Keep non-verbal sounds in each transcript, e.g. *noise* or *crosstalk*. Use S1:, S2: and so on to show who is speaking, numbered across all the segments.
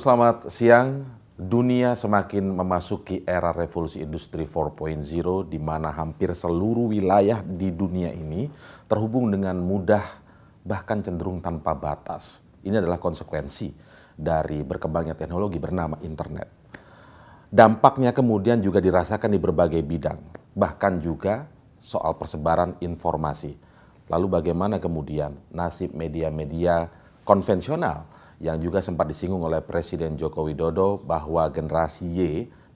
S1: selamat siang. Dunia semakin memasuki era revolusi industri 4.0 di mana hampir seluruh wilayah di dunia ini terhubung dengan mudah bahkan cenderung tanpa batas. Ini adalah konsekuensi dari berkembangnya teknologi bernama internet. Dampaknya kemudian juga dirasakan di berbagai bidang, bahkan juga soal persebaran informasi. Lalu bagaimana kemudian nasib media-media konvensional yang juga sempat disinggung oleh Presiden Joko Widodo bahwa generasi Y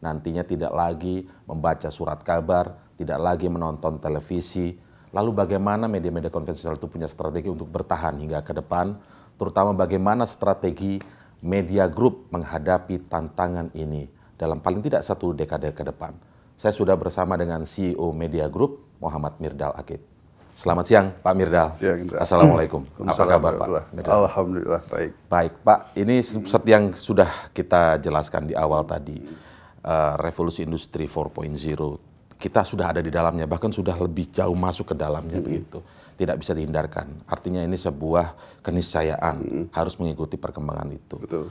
S1: nantinya tidak lagi membaca surat kabar, tidak lagi menonton televisi. Lalu bagaimana media-media konvensional itu punya strategi untuk bertahan hingga ke depan, terutama bagaimana strategi media grup menghadapi tantangan ini dalam paling tidak satu dekade ke depan. Saya sudah bersama dengan CEO Media Group, Muhammad Mirdal Akib. Selamat siang Pak Mirdal. Siang, Assalamualaikum. *clears throat* Apa kabar Pak? Mirdal. Alhamdulillah baik. Baik Pak, ini seperti yang sudah kita jelaskan di awal tadi, uh, revolusi industri 4.0 kita sudah ada di dalamnya, bahkan sudah lebih jauh masuk ke dalamnya mm -hmm. begitu. Tidak bisa dihindarkan. Artinya ini sebuah keniscayaan, mm -hmm. harus mengikuti perkembangan itu. Betul.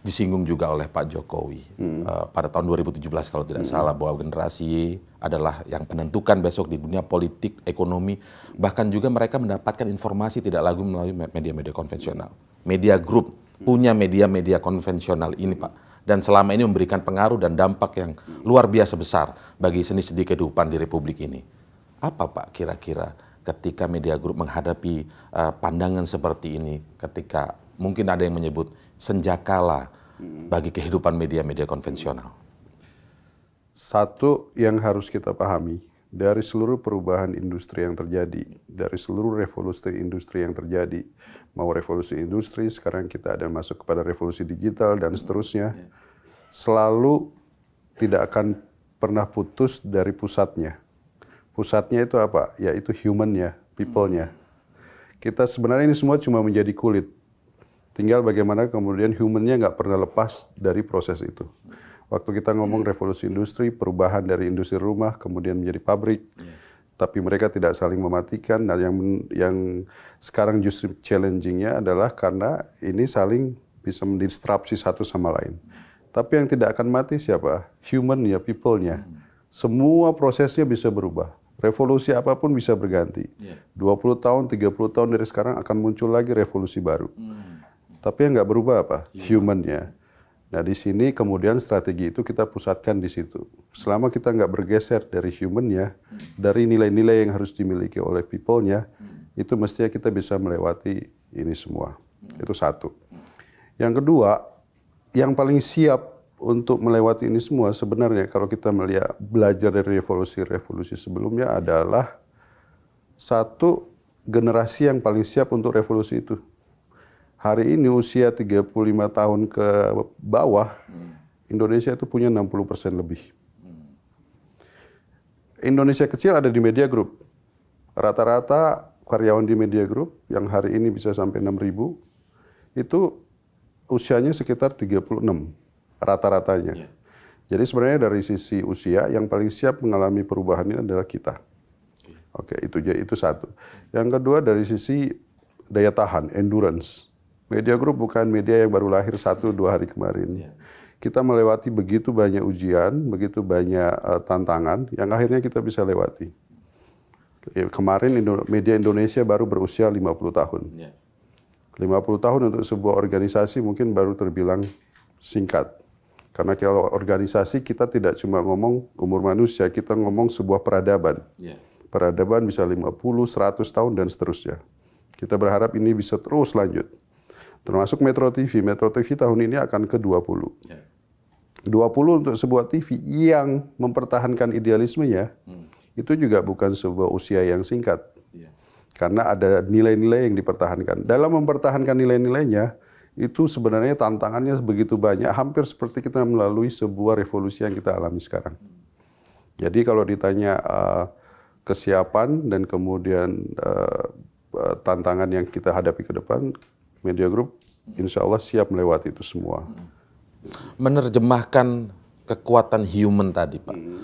S1: Disinggung juga oleh Pak Jokowi mm -hmm. uh, pada tahun 2017 kalau tidak -hmm. salah bahwa generasi adalah yang penentukan besok di dunia politik, ekonomi, bahkan juga mereka mendapatkan informasi tidak lagi melalui media-media konvensional. Media grup punya media-media konvensional ini, Pak. Dan selama ini memberikan pengaruh dan dampak yang luar biasa besar bagi seni-seni kehidupan di Republik ini. Apa, Pak, kira-kira ketika media grup menghadapi uh, pandangan seperti ini, ketika mungkin ada yang menyebut senjakala bagi kehidupan media-media konvensional?
S2: satu yang harus kita pahami dari seluruh perubahan industri yang terjadi, dari seluruh revolusi industri yang terjadi, mau revolusi industri, sekarang kita ada masuk kepada revolusi digital dan mm-hmm. seterusnya, selalu tidak akan pernah putus dari pusatnya. Pusatnya itu apa? Yaitu humannya, people-nya. Mm-hmm. Kita sebenarnya ini semua cuma menjadi kulit. Tinggal bagaimana kemudian humannya nggak pernah lepas dari proses itu. Waktu kita ngomong hmm. revolusi industri, perubahan dari industri rumah kemudian menjadi pabrik. Yeah. Tapi mereka tidak saling mematikan. Nah, yang yang sekarang justru challengingnya adalah karena ini saling bisa mendistrapsi satu sama lain. Tapi yang tidak akan mati siapa? Humannya, people-nya. Semua prosesnya bisa berubah. Revolusi apapun bisa berganti. Yeah. 20 tahun, 30 tahun dari sekarang akan muncul lagi revolusi baru. Hmm. Tapi yang nggak berubah apa? Yeah. Humannya. Nah di sini kemudian strategi itu kita pusatkan di situ. Selama kita nggak bergeser dari human ya dari nilai-nilai yang harus dimiliki oleh people-nya, itu mestinya kita bisa melewati ini semua. Iya. Itu satu. Yang kedua, yang paling siap untuk melewati ini semua sebenarnya kalau kita melihat belajar dari revolusi-revolusi sebelumnya adalah satu generasi yang paling siap untuk revolusi itu hari ini usia 35 tahun ke bawah, hmm. Indonesia itu punya 60% lebih. Indonesia kecil ada di Media Group. Rata-rata karyawan di Media Group yang hari ini bisa sampai ribu itu usianya sekitar 36 rata-ratanya. Ya. Jadi sebenarnya dari sisi usia yang paling siap mengalami perubahan ini adalah kita. Oke, itu itu satu. Yang kedua dari sisi daya tahan, endurance. Media Group bukan media yang baru lahir satu dua hari kemarin. Ya. Kita melewati begitu banyak ujian, begitu banyak eh, tantangan, yang akhirnya kita bisa lewati. Ya, kemarin media Indonesia baru berusia 50 tahun. 50 ya. tahun untuk sebuah organisasi mungkin baru terbilang singkat. Karena kalau organisasi kita tidak cuma ngomong umur manusia, kita ngomong sebuah peradaban. Peradaban bisa 50, 100 tahun dan seterusnya. Kita berharap ini bisa terus lanjut. Termasuk Metro TV. Metro TV tahun ini akan ke-20. dua 20 ya. untuk sebuah TV yang mempertahankan idealismenya, hmm. itu juga bukan sebuah usia yang singkat. Ya. Karena ada nilai-nilai yang dipertahankan. Dalam mempertahankan nilai-nilainya, itu sebenarnya tantangannya begitu banyak, hampir seperti kita melalui sebuah revolusi yang kita alami sekarang. Jadi kalau ditanya uh, kesiapan dan kemudian uh, tantangan yang kita hadapi ke depan, Media Group insya Allah siap melewati itu semua.
S1: Menerjemahkan kekuatan human tadi Pak, hmm.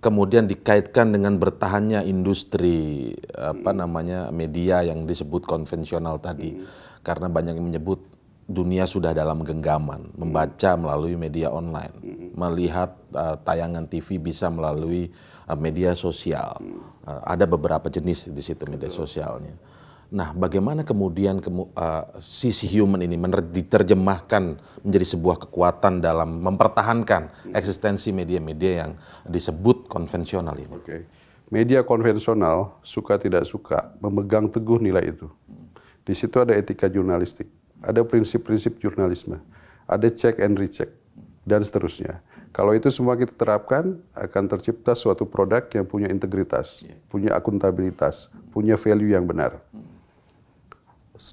S1: kemudian dikaitkan dengan bertahannya industri apa hmm. namanya media yang disebut konvensional tadi, hmm. karena banyak yang menyebut dunia sudah dalam genggaman, membaca melalui media online, melihat uh, tayangan TV bisa melalui uh, media sosial, uh, ada beberapa jenis di situ media sosialnya Nah, bagaimana kemudian kemu, uh, sisi human ini diterjemahkan menjadi sebuah kekuatan dalam mempertahankan eksistensi media-media yang disebut konvensional ini? okay.
S2: media konvensional suka tidak suka memegang teguh nilai itu. Di situ ada etika jurnalistik, ada prinsip-prinsip jurnalisme, ada check and recheck dan seterusnya. Kalau itu semua kita terapkan, akan tercipta suatu produk yang punya integritas, iya. punya akuntabilitas, punya value yang benar.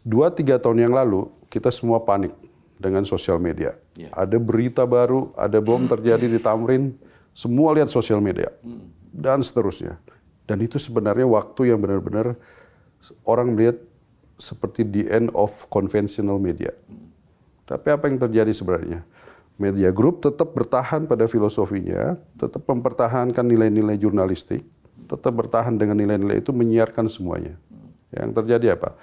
S2: Dua tiga tahun yang lalu kita semua panik dengan sosial media. Yeah. Ada berita baru, ada bom terjadi di Tamrin, semua lihat sosial media dan seterusnya. Dan itu sebenarnya waktu yang benar-benar orang melihat seperti the end of conventional media. Tapi apa yang terjadi sebenarnya? Media group tetap bertahan pada filosofinya, tetap mempertahankan nilai-nilai jurnalistik, tetap bertahan dengan nilai-nilai itu menyiarkan semuanya. Yang terjadi apa?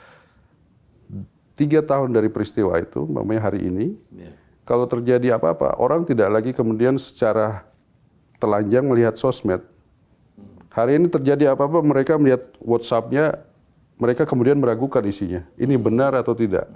S2: tiga tahun dari peristiwa itu, namanya hari ini, ya. kalau terjadi apa-apa, orang tidak lagi kemudian secara telanjang melihat sosmed. Hari ini terjadi apa-apa, mereka melihat WhatsApp-nya, mereka kemudian meragukan isinya. Ini hmm. benar atau tidak?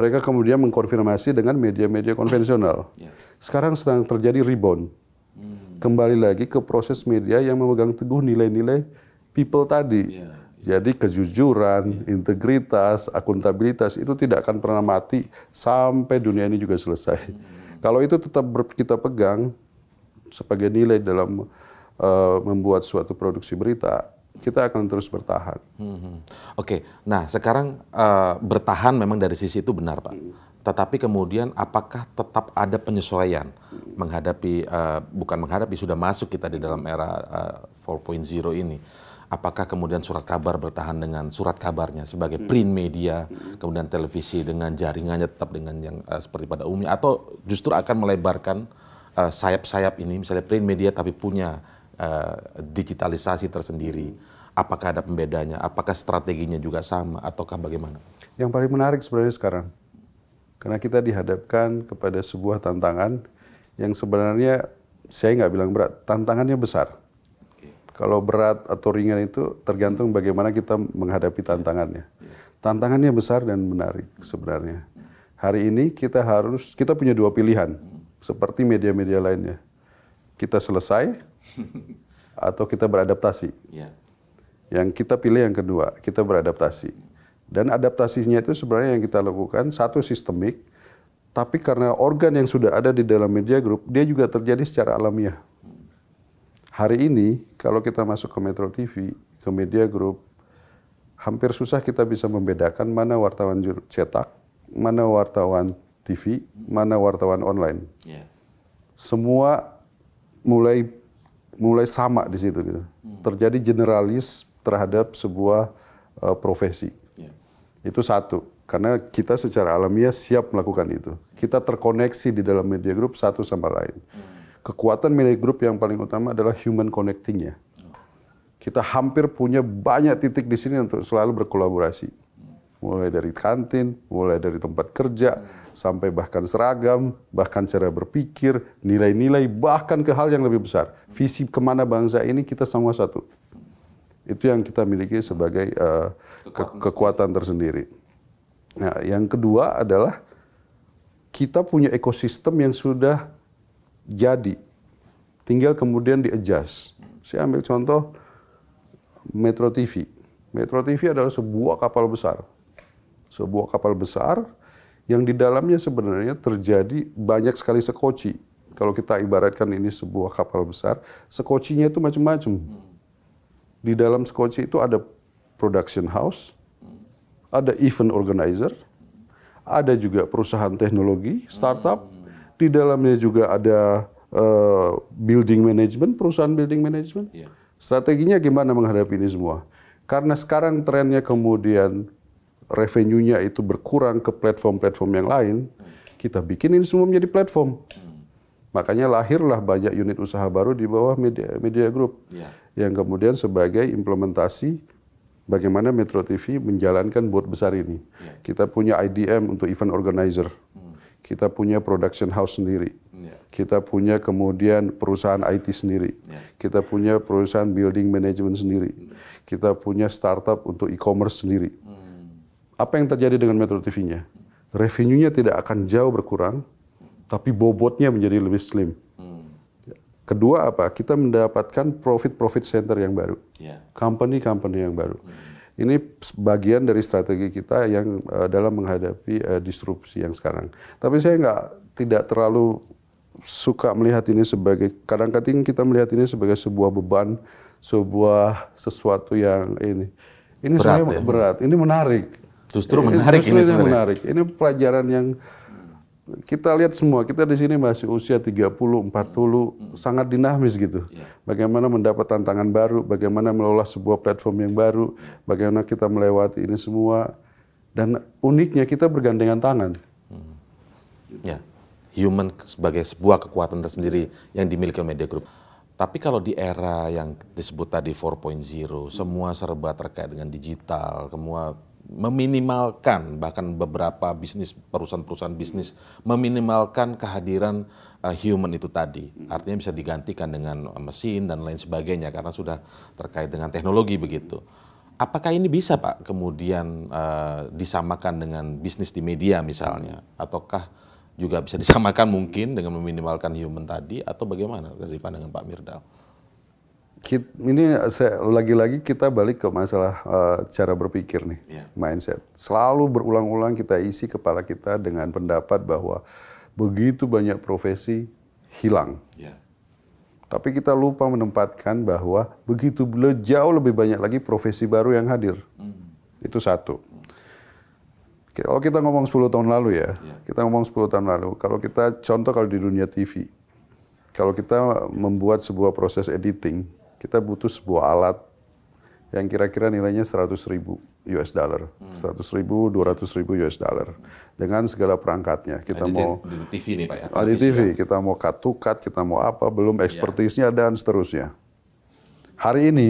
S2: Mereka kemudian mengkonfirmasi dengan media-media konvensional. Ya. Sekarang sedang terjadi rebound. Hmm. Kembali lagi ke proses media yang memegang teguh nilai-nilai people tadi. Yeah jadi kejujuran, integritas, akuntabilitas itu tidak akan pernah mati sampai dunia ini juga selesai. Kalau itu tetap kita pegang sebagai nilai dalam uh, membuat suatu produksi berita, kita akan terus
S1: bertahan. Hmm. hmm. Oke, okay. nah sekarang uh, bertahan memang dari sisi itu benar, Pak. Tetapi kemudian apakah tetap ada penyesuaian menghadapi uh, bukan menghadapi sudah masuk kita di dalam era uh, 4.0 ini? apakah kemudian surat kabar bertahan dengan surat kabarnya sebagai hmm. print media, hmm. kemudian televisi dengan jaringannya tetap dengan yang uh, seperti pada umumnya, atau justru akan melebarkan eh, sayap-sayap uh, ini, misalnya print media tapi punya uh, digitalisasi tersendiri. Hmm. Apakah ada pembedanya? Apakah strateginya juga sama ataukah bagaimana?
S2: Yang paling menarik sebenarnya sekarang,
S1: karena kita dihadapkan kepada sebuah tantangan
S2: yang sebenarnya saya nggak bilang berat, tantangannya besar kalau berat atau ringan itu tergantung bagaimana kita menghadapi tantangannya. Tantangannya besar dan menarik sebenarnya. Hari ini kita harus kita punya dua pilihan seperti media-media lainnya. Kita selesai
S1: *laughs*
S2: atau kita beradaptasi. Iya. Yang kita pilih yang kedua, kita beradaptasi. Dan adaptasinya itu sebenarnya yang kita lakukan satu sistemik, tapi karena organ yang sudah ada di dalam media grup, dia juga terjadi secara alamiah. Hari ini kalau kita masuk ke Metro TV, ke Media Group, hampir susah kita bisa membedakan mana wartawan cetak, mana wartawan TV, mana wartawan online. Yeah. Semua mulai mulai sama di situ gitu. Hmm. Terjadi generalis terhadap sebuah uh, profesi. Yeah. Itu satu karena kita secara alamiah siap melakukan itu. Kita terkoneksi di dalam media grup satu sama lain. Hmm kekuatan milik grup yang paling utama adalah human connecting-nya. Kita hampir punya banyak titik di sini untuk selalu berkolaborasi. Mulai dari kantin, mulai dari tempat kerja, sampai bahkan seragam, bahkan cara berpikir, nilai-nilai, bahkan ke hal yang lebih besar. Visi kemana bangsa ini kita semua satu. Itu yang kita miliki sebagai uh, ke kekuatan tersendiri. Nah, yang kedua adalah kita punya ekosistem yang sudah jadi. Tinggal kemudian di-adjust. Saya ambil contoh Metro TV. Metro TV adalah sebuah kapal besar. Sebuah kapal besar yang di dalamnya sebenarnya terjadi banyak sekali sekoci. Kalau kita ibaratkan ini sebuah kapal besar, sekocinya itu macam-macam. Di dalam sekoci itu ada production house, ada event organizer, ada juga perusahaan teknologi, startup, di dalamnya juga ada uh, building management, perusahaan building management. Yeah. Strateginya gimana menghadapi ini semua? Karena sekarang trennya kemudian revenue-nya itu berkurang ke platform-platform yang lain, kita bikin ini semua menjadi platform. Hmm. Makanya lahirlah banyak unit usaha baru di bawah media, media group. Yeah. Yang kemudian sebagai implementasi bagaimana Metro TV menjalankan buat besar ini. Yeah. Kita punya IDM untuk event organizer. Hmm kita punya production house sendiri, yeah. kita punya kemudian perusahaan IT sendiri, yeah. kita punya perusahaan building management sendiri, yeah. Hmm. kita punya startup untuk e-commerce sendiri. Mm. Apa yang terjadi dengan Metro TV-nya? Revenue-nya tidak akan jauh berkurang, tapi bobotnya menjadi lebih slim. Hmm. Kedua apa? Kita mendapatkan profit-profit center yang baru, ya. company-company yeah. yang baru. Hmm. Ini bagian dari strategi kita yang uh, dalam menghadapi uh, disrupsi yang sekarang. Tapi saya nggak tidak terlalu suka melihat ini sebagai kadang-kadang kita melihat ini sebagai sebuah beban, sebuah sesuatu yang ini. Ini berat, saya ya? berat. Ini menarik. Justru menarik ini, ini sebenarnya. menarik. Ini pelajaran yang kita lihat semua, kita di sini masih usia 30, 40, hmm. sangat dinamis gitu. Yeah. Bagaimana mendapat tantangan baru, bagaimana mengelola sebuah platform yang baru, iya. bagaimana kita melewati ini semua. Dan uniknya kita bergandengan tangan. Hmm.
S1: Ya, yeah. human sebagai sebuah kekuatan tersendiri yang dimiliki media group. Tapi kalau di era yang disebut tadi 4.0, semua serba terkait dengan digital, semua meminimalkan bahkan beberapa bisnis perusahaan-perusahaan bisnis meminimalkan kehadiran uh, human itu tadi. Artinya bisa digantikan dengan mesin dan lain sebagainya karena sudah terkait dengan teknologi begitu. Apakah ini bisa Pak kemudian uh, disamakan dengan bisnis di media misalnya ataukah juga bisa *laughs* disamakan mungkin dengan meminimalkan human tadi atau bagaimana dari pandangan Pak Mirdal?
S2: ini lagi-lagi kita balik ke masalah uh, cara berpikir nih, yeah. mindset. Selalu berulang-ulang kita isi kepala kita dengan pendapat bahwa begitu banyak profesi hilang. Yeah. Tapi kita lupa menempatkan bahwa begitu jauh lebih banyak lagi profesi baru yang hadir. Mm. Itu satu. Kalau kita ngomong 10 tahun lalu ya, yeah. kita ngomong 10 tahun lalu. Kalau kita contoh kalau di dunia TV, kalau kita membuat sebuah proses editing, kita butuh sebuah alat yang kira-kira nilainya 100 ribu US dollar, hmm. 100 ribu, 200 ribu US dollar dengan segala perangkatnya. Kita nah, mau di,
S1: di TV nih pak ya? Ah, di TV, kan?
S2: kita mau katukat, kita mau apa, belum iya. ekspertisnya yeah. dan seterusnya. Hari ini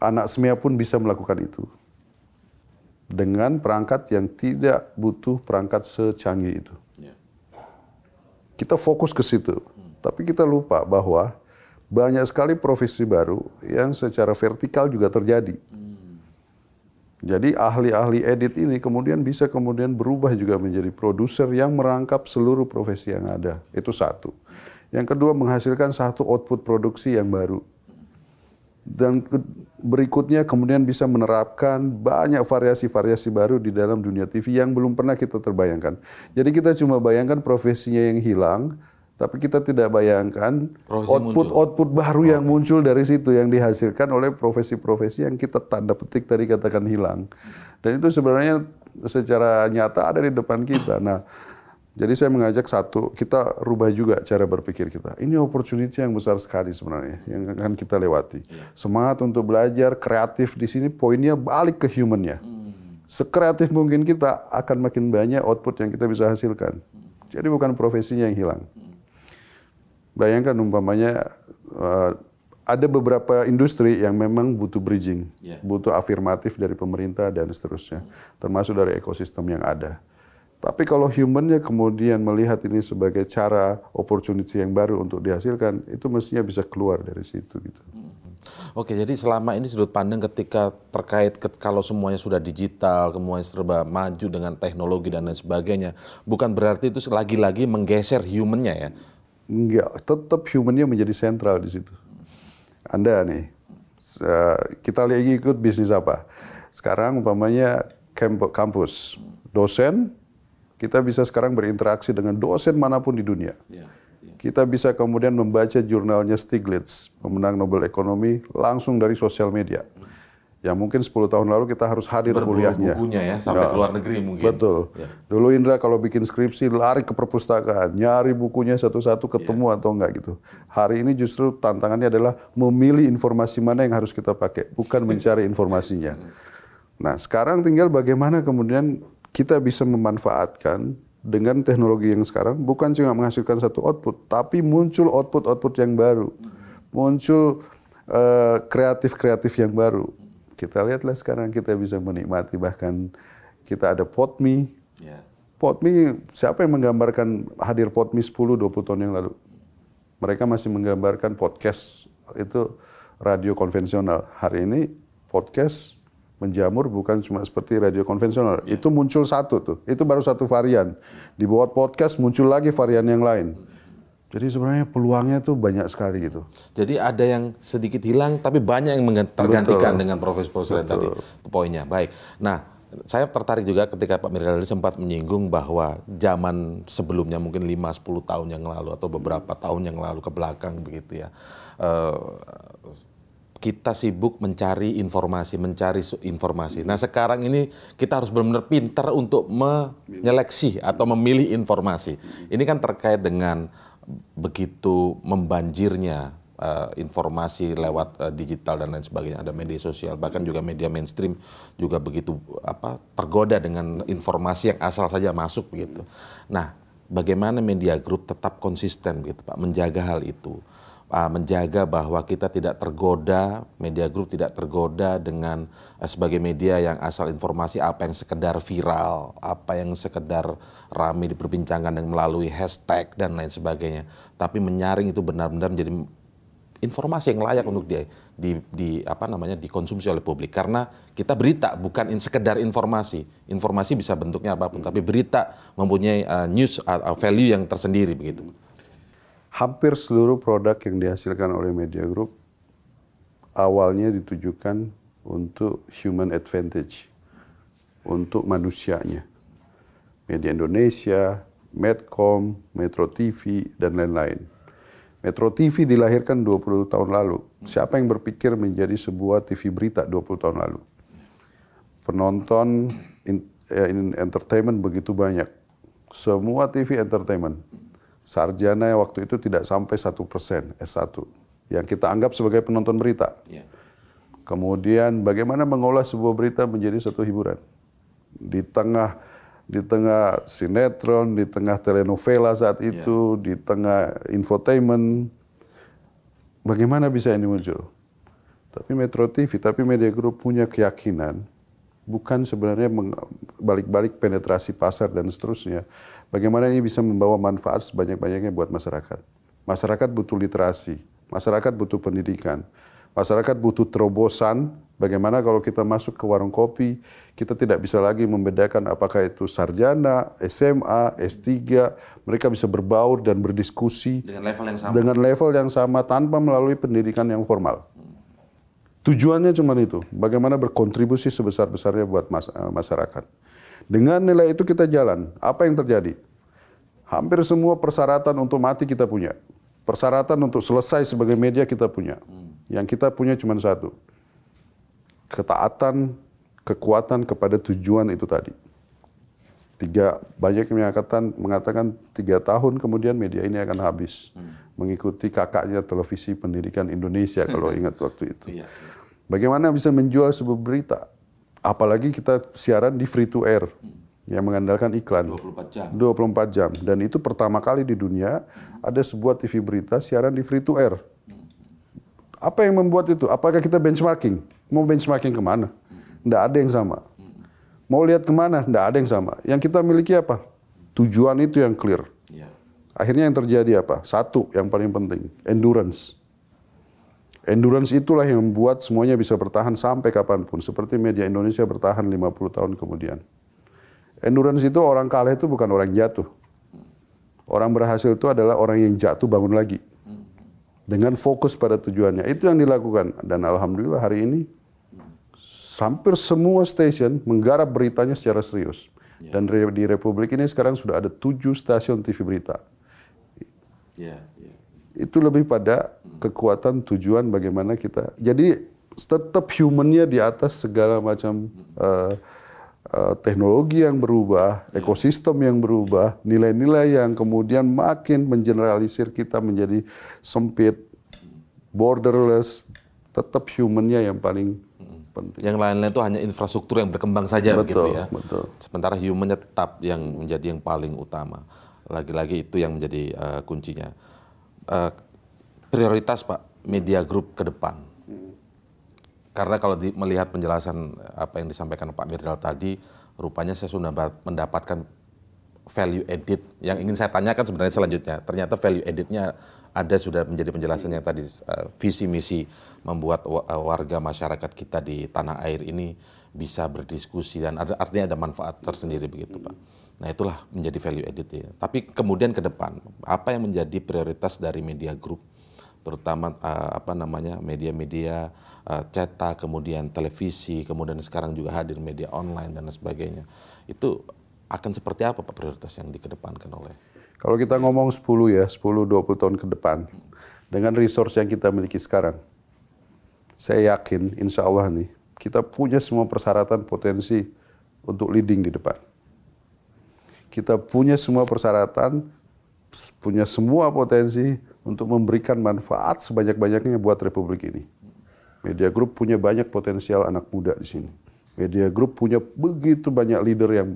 S2: anak semia pun bisa melakukan itu dengan perangkat yang tidak butuh perangkat secanggih itu. Iya. Kita fokus ke situ, hmm. tapi kita lupa bahwa banyak sekali profesi baru yang secara vertikal juga terjadi. Hmm. Jadi ahli-ahli edit ini kemudian bisa kemudian berubah juga menjadi produser yang merangkap seluruh profesi yang ada. Itu satu. Yang kedua menghasilkan satu output produksi yang baru. Dan berikutnya kemudian bisa menerapkan banyak variasi-variasi baru di dalam dunia TV yang belum pernah kita terbayangkan. Jadi kita cuma bayangkan profesinya yang hilang, tapi kita tidak bayangkan output-output baru okay. yang muncul dari situ yang dihasilkan oleh profesi-profesi yang kita tanda petik tadi katakan hilang. Dan itu sebenarnya secara nyata ada di depan kita. Nah, jadi saya mengajak satu, kita rubah juga cara berpikir kita. Ini opportunity yang besar sekali sebenarnya yang akan kita lewati. Iya. Semangat untuk belajar, kreatif di sini poinnya balik ke humannya. Hmm. Sekreatif mungkin kita akan makin banyak output yang kita bisa hasilkan. Hmm. Jadi bukan profesinya yang hilang. Bayangkan umpamanya uh, ada beberapa industri yang memang butuh bridging, yeah. butuh afirmatif dari pemerintah dan seterusnya, termasuk dari ekosistem yang ada. Tapi kalau humannya kemudian melihat ini sebagai cara opportunity yang baru untuk dihasilkan, itu mestinya bisa keluar dari situ gitu. Mm-hmm.
S1: Oke, jadi selama ini sudut pandang ketika terkait ke, kalau semuanya sudah digital, semuanya serba maju dengan teknologi dan lain sebagainya, bukan berarti itu lagi-lagi menggeser humannya ya,
S2: enggak tetap humannya menjadi sentral di situ. Anda nih, eh, kita lagi ikut bisnis apa? Sekarang umpamanya kampus, dosen, kita bisa sekarang berinteraksi dengan dosen manapun di dunia. Iya, iya. Kita bisa kemudian membaca jurnalnya Stiglitz, pemenang Nobel Ekonomi, langsung dari sosial media. Ya mungkin 10 tahun lalu kita harus hadir Berburu kuliahnya. ya, sampai ya. luar negeri mungkin. Betul. Ya. Dulu Indra kalau bikin skripsi lari ke perpustakaan, nyari bukunya satu-satu ya. ketemu ya. atau enggak gitu. Hari ini justru tantangannya adalah memilih informasi mana yang harus kita pakai, bukan *laughs* mencari informasinya. Nah sekarang tinggal bagaimana kemudian kita bisa memanfaatkan dengan teknologi yang sekarang, bukan cuma menghasilkan satu output, tapi muncul output-output yang baru. Hmm. Muncul eh, kreatif-kreatif uh, kreatif -kreatif yang baru kita lihatlah sekarang kita bisa menikmati bahkan kita ada potmi Yeah. potmi siapa yang menggambarkan hadir potmi sepuluh 10-20 tahun yang lalu? Mereka masih menggambarkan podcast itu radio konvensional. Hari ini podcast menjamur bukan cuma seperti radio konvensional. Yeah. Itu muncul satu tuh. Itu baru satu varian. Dibuat podcast muncul lagi varian yang lain. Jadi sebenarnya peluangnya tuh banyak sekali gitu.
S1: Jadi ada yang sedikit hilang tapi banyak yang tergantikan Betul. dengan profesi-profesi tadi poinnya. Baik. Nah, saya tertarik juga ketika Pak Mirdadi sempat menyinggung bahwa zaman sebelumnya mungkin 5 10 tahun yang lalu atau beberapa tahun yang lalu ke belakang begitu ya. Eh, kita sibuk mencari informasi, mencari informasi. Nah sekarang ini kita harus benar-benar pintar untuk menyeleksi atau memilih informasi. Ini kan terkait dengan begitu membanjirnya uh, informasi lewat uh, digital dan lain sebagainya ada media sosial bahkan juga media mainstream juga begitu apa tergoda dengan informasi yang asal saja masuk begitu. Nah, bagaimana media group tetap konsisten begitu Pak menjaga hal itu? Ah, menjaga bahwa kita tidak tergoda, media grup tidak tergoda dengan eh, sebagai media yang asal informasi apa yang sekedar viral, apa yang sekedar rame diperbincangkan dan melalui hashtag dan lain sebagainya. Tapi menyaring itu benar-benar menjadi informasi yang layak untuk dia di, di apa namanya dikonsumsi oleh publik karena kita berita bukan in, sekedar informasi informasi bisa bentuknya apapun tapi berita mempunyai uh, news uh, value yang tersendiri begitu
S2: hampir seluruh produk yang dihasilkan oleh Media Group awalnya ditujukan untuk human advantage, untuk manusianya. Media Indonesia, Medcom, Metro TV, dan lain-lain. Metro TV dilahirkan 20 tahun lalu. Siapa yang berpikir menjadi sebuah TV berita 20 tahun lalu? Penonton in, eh, in entertainment begitu banyak. Semua TV entertainment sarjana yang waktu itu tidak sampai satu persen S1 yang kita anggap sebagai penonton berita. Iya. Kemudian bagaimana mengolah sebuah berita menjadi satu hiburan di tengah di tengah sinetron, di tengah telenovela saat iya. itu, yeah. di tengah infotainment. Bagaimana bisa ini muncul? Tapi Metro TV, tapi Media Group punya keyakinan bukan sebenarnya balik-balik penetrasi pasar dan seterusnya. Bagaimana ini bisa membawa manfaat sebanyak-banyaknya buat masyarakat. Masyarakat butuh literasi, masyarakat butuh pendidikan, masyarakat butuh terobosan Bagaimana kalau kita masuk ke warung kopi, kita tidak bisa lagi membedakan apakah itu sarjana, SMA, S3, mereka bisa berbaur dan berdiskusi dengan
S1: level yang sama. Dengan
S2: level yang sama tanpa melalui pendidikan yang formal. Tujuannya cuma itu, bagaimana berkontribusi sebesar-besarnya buat mas eh, masyarakat. Dengan nilai itu kita jalan. Apa yang terjadi? Hampir semua persyaratan untuk mati kita punya. Persyaratan untuk selesai sebagai media kita punya. Hmm. Yang kita punya cuma satu. Ketaatan, kekuatan kepada tujuan itu tadi tiga banyak yang mengatakan mengatakan tiga tahun kemudian media ini akan habis hmm. mengikuti kakaknya televisi pendidikan Indonesia kalau *laughs* ingat waktu itu. Iya, iya. Bagaimana bisa menjual sebuah berita, apalagi kita siaran di free to air hmm. yang mengandalkan iklan 24 jam. 24 jam dan itu pertama kali di dunia hmm. ada sebuah TV berita siaran di free to air. Hmm. Apa yang membuat itu? Apakah kita benchmarking? Mau benchmarking kemana? Tidak hmm. ada yang sama. Mau lihat kemana? Tidak ada yang sama. Yang kita miliki apa? Tujuan itu yang clear. Iya. Akhirnya yang terjadi apa? Satu, yang paling penting, endurance. Endurance itulah yang membuat semuanya bisa bertahan sampai kapanpun. Seperti media Indonesia bertahan 50 tahun kemudian. Endurance itu orang kalah itu bukan orang jatuh. Orang berhasil itu adalah orang yang jatuh bangun lagi. Hmm. Dengan fokus pada tujuannya. Itu yang dilakukan. Dan Alhamdulillah hari ini hampir semua stasiun menggarap beritanya secara serius. Ya. Dan di Republik ini sekarang sudah ada tujuh stasiun TV berita. Ya, ya. Itu lebih pada hmm. kekuatan tujuan bagaimana kita. Jadi tetap humannya di atas segala macam uh, uh, teknologi yang berubah, ekosistem yang berubah, nilai-nilai yang kemudian makin mengeneralisir kita menjadi sempit, hmm. borderless,
S1: tetap humannya yang paling penting. Yang lain-lain itu hanya infrastruktur yang berkembang saja betul, begitu ya. Betul. Sementara humannya tetap yang menjadi yang paling utama. Lagi-lagi itu yang menjadi uh, kuncinya. Uh, prioritas Pak media group ke depan. Karena kalau di, melihat penjelasan apa yang disampaikan Pak Mirdal tadi, rupanya saya sudah mendapatkan value edit yang ingin saya tanyakan sebenarnya selanjutnya. Ternyata value editnya ada sudah menjadi penjelasan yang tadi eh, visi misi membuat eh, warga masyarakat kita di tanah air ini bisa berdiskusi dan ada artinya ada manfaat tersendiri begitu Pak. Nah itulah menjadi value edit ya. Tapi kemudian ke depan apa yang menjadi prioritas dari media group terutama eh, apa namanya media-media cetak kemudian televisi kemudian sekarang juga hadir media online dan sebagainya itu akan seperti apa Pak prioritas yang dikedepankan oleh?
S2: Kalau kita ngomong 10 ya, 10-20 tahun ke depan, dengan resource yang kita miliki sekarang, saya yakin insya Allah nih, kita punya semua persyaratan potensi untuk leading di depan. Kita punya semua persyaratan, punya semua potensi untuk memberikan manfaat sebanyak-banyaknya buat Republik ini. Media Group punya banyak potensial anak muda di sini. Media Group punya begitu banyak leader yang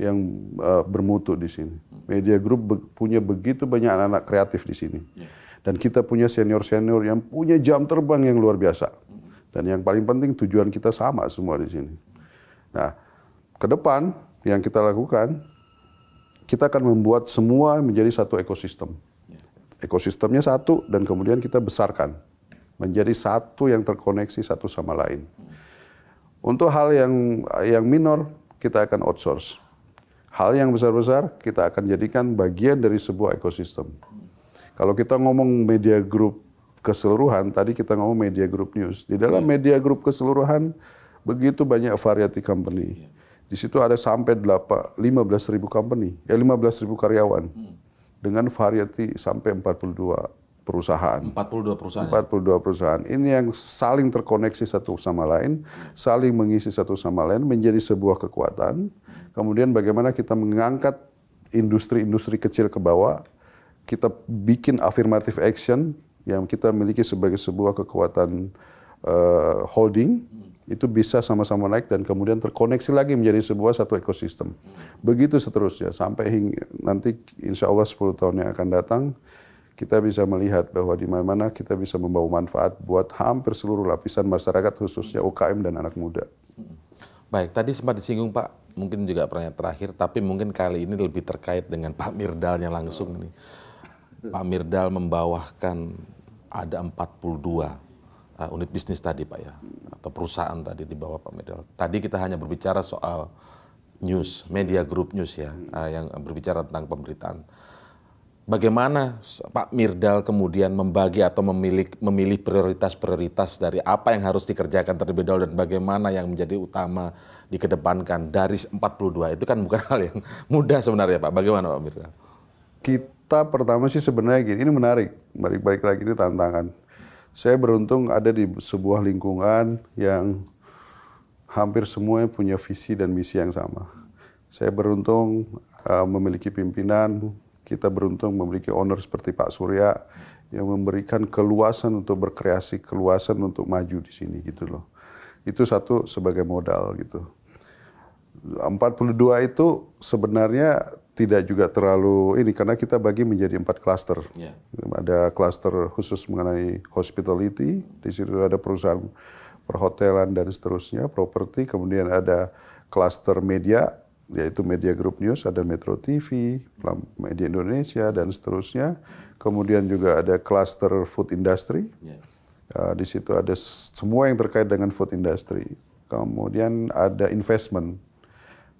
S2: yang uh, bermutu di sini. Media Group be punya begitu banyak anak-anak kreatif di sini. Ya. Dan kita punya senior-senior yang punya jam terbang yang luar biasa. Dan yang paling penting tujuan kita sama semua di sini. Nah, ke depan yang kita lakukan, kita akan membuat semua menjadi satu ekosistem. Ya. Ekosistemnya satu dan kemudian kita besarkan menjadi satu yang terkoneksi satu sama lain. Hmm. Untuk hal yang yang minor kita akan outsource. Hal yang besar-besar kita akan jadikan bagian dari sebuah ekosistem. Kalau kita ngomong media grup keseluruhan, tadi kita ngomong media grup news. Di dalam iya. media grup keseluruhan, begitu banyak variety company. Iya. Di situ ada sampai 15 ribu company, ya eh, 15 ribu karyawan. Hmm. Dengan variety sampai 42 perusahaan.
S1: 42 perusahaan. 42
S2: ya? perusahaan. Ini yang saling terkoneksi satu sama lain, hmm. saling mengisi satu sama lain menjadi sebuah kekuatan Kemudian bagaimana kita mengangkat industri-industri kecil ke bawah, kita bikin affirmative action yang kita miliki sebagai sebuah kekuatan uh, holding itu bisa sama-sama naik dan kemudian terkoneksi lagi menjadi sebuah satu ekosistem. Begitu seterusnya sampai hingga, nanti insya Allah 10 tahun yang akan datang kita bisa melihat bahwa di mana-mana kita bisa membawa manfaat buat hampir seluruh lapisan masyarakat khususnya UKM dan anak muda.
S1: Baik, tadi sempat disinggung Pak mungkin juga pertanyaan terakhir, tapi mungkin kali ini lebih terkait dengan Pak Mirdalnya langsung ini Pak Mirdal membawahkan ada 42 uh, eh, unit bisnis tadi Pak ya, atau perusahaan tadi di bawah Pak Mirdal Tadi kita hanya berbicara soal news, media group news ya, uh, yang berbicara tentang pemberitaan. Bagaimana Pak Mirdal kemudian membagi atau memilih memilih prioritas-prioritas dari apa yang harus dikerjakan terlebih dahulu dan bagaimana yang menjadi utama dikedepankan dari 42 itu kan bukan *laughs* hal yang mudah sebenarnya Pak. Bagaimana Pak Mirdal? Kita pertama
S2: sih sebenarnya gini, ini menarik. Balik-balik lagi ini tantangan. Saya beruntung ada di sebuah lingkungan yang hampir semuanya punya visi dan misi yang sama. Saya beruntung uh, memiliki pimpinan kita beruntung memiliki owner seperti Pak Surya yang memberikan keluasan untuk berkreasi, keluasan untuk maju di sini gitu loh. Itu satu sebagai modal gitu. 42 itu sebenarnya tidak juga terlalu ini karena kita bagi menjadi empat klaster. Yeah. Ada klaster khusus mengenai hospitality, di situ ada perusahaan perhotelan dan seterusnya, properti, kemudian ada klaster media, yaitu Media Group News, ada Metro TV, Media Indonesia, dan seterusnya. Kemudian juga ada cluster food industry. Yeah. Ya. Uh, di situ ada semua yang terkait dengan food industry. Kemudian ada investment,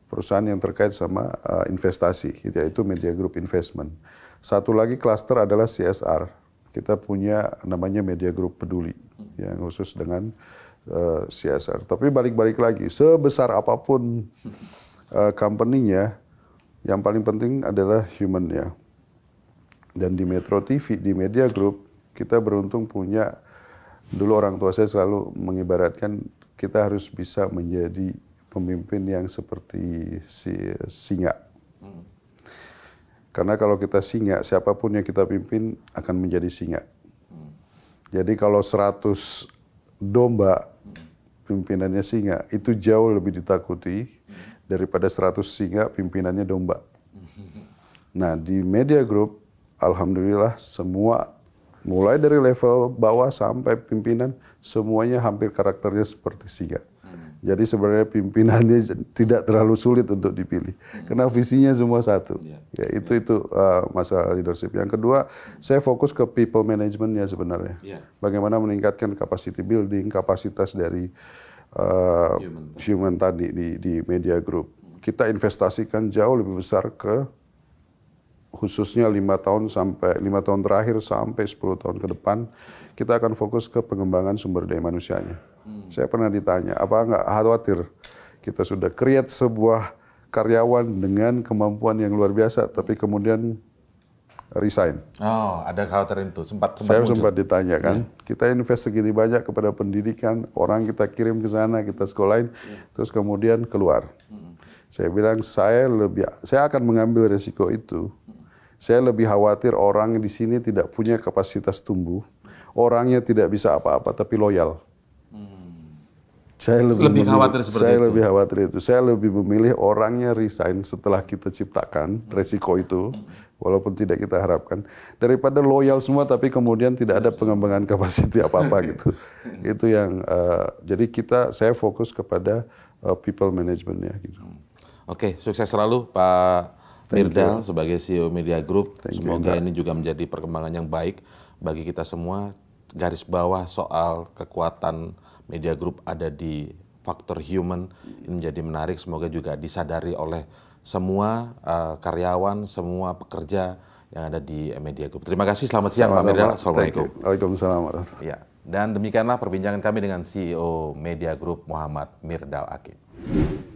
S2: perusahaan yang terkait sama uh, investasi, yaitu Media Group Investment. Satu lagi cluster adalah CSR. Kita punya namanya Media Group Peduli, ya, yang khusus dengan uh, eh, CSR. Tapi balik-balik lagi, sebesar apapun uh, company-nya yang paling penting adalah human ya. Dan di Metro TV, di Media Group, kita beruntung punya dulu orang tua saya selalu mengibaratkan kita harus bisa menjadi pemimpin yang seperti si singa. Hmm. Karena kalau kita singa, siapapun yang kita pimpin akan menjadi singa. Hmm. Jadi kalau 100 domba hmm. pimpinannya singa, itu jauh lebih ditakuti daripada 100 singa pimpinannya domba. Nah, di media group alhamdulillah semua mulai dari level bawah sampai pimpinan semuanya hampir karakternya seperti singa. Hmm. Jadi sebenarnya pimpinannya tidak terlalu sulit untuk dipilih hmm. karena visinya semua satu. Iya. Ya itu iya. itu uh, masalah leadership. Yang kedua, saya fokus ke people managementnya sebenarnya. Iya. Bagaimana meningkatkan capacity building, kapasitas dari uh, human. human tadi di, di media group. Kita investasikan jauh lebih besar ke khususnya lima tahun sampai lima tahun terakhir sampai 10 tahun ke depan kita akan fokus ke pengembangan sumber daya manusianya. Hmm. Saya pernah ditanya, apa nggak khawatir kita sudah create sebuah karyawan dengan kemampuan yang luar biasa, tapi kemudian resign.
S1: Oh, ada khawatiran itu sempat sempat Saya muncul. sempat
S2: ditanya kan, yeah. kita segini banyak kepada pendidikan, orang kita kirim ke sana, kita sekolahin, yeah. terus kemudian keluar. Mm. Saya bilang saya lebih saya akan mengambil resiko itu. Saya lebih khawatir orang di sini tidak punya kapasitas tumbuh, orangnya tidak bisa apa-apa tapi loyal. Saya lebih, lebih khawatir seperti saya itu. lebih khawatir itu. Saya lebih memilih orangnya resign setelah kita ciptakan resiko itu, walaupun tidak kita harapkan, daripada loyal semua tapi kemudian tidak ada pengembangan *laughs* kapasiti apa apa gitu. itu yang uh, jadi kita saya fokus kepada uh, people management ya. Gitu. Oke,
S1: okay, sukses selalu Pak Mirdal sebagai CEO Media Group. Thank Semoga you, ini juga menjadi perkembangan yang baik bagi kita semua. Garis bawah soal kekuatan media group ada di faktor human ini menjadi menarik semoga juga disadari oleh semua uh, karyawan, semua pekerja yang ada di media group. Terima kasih, selamat siang Pak Mirdal. Assalamualaikum. Waalaikumsalam. Ya. Dan demikianlah perbincangan kami dengan CEO Media Group Muhammad Mirdal you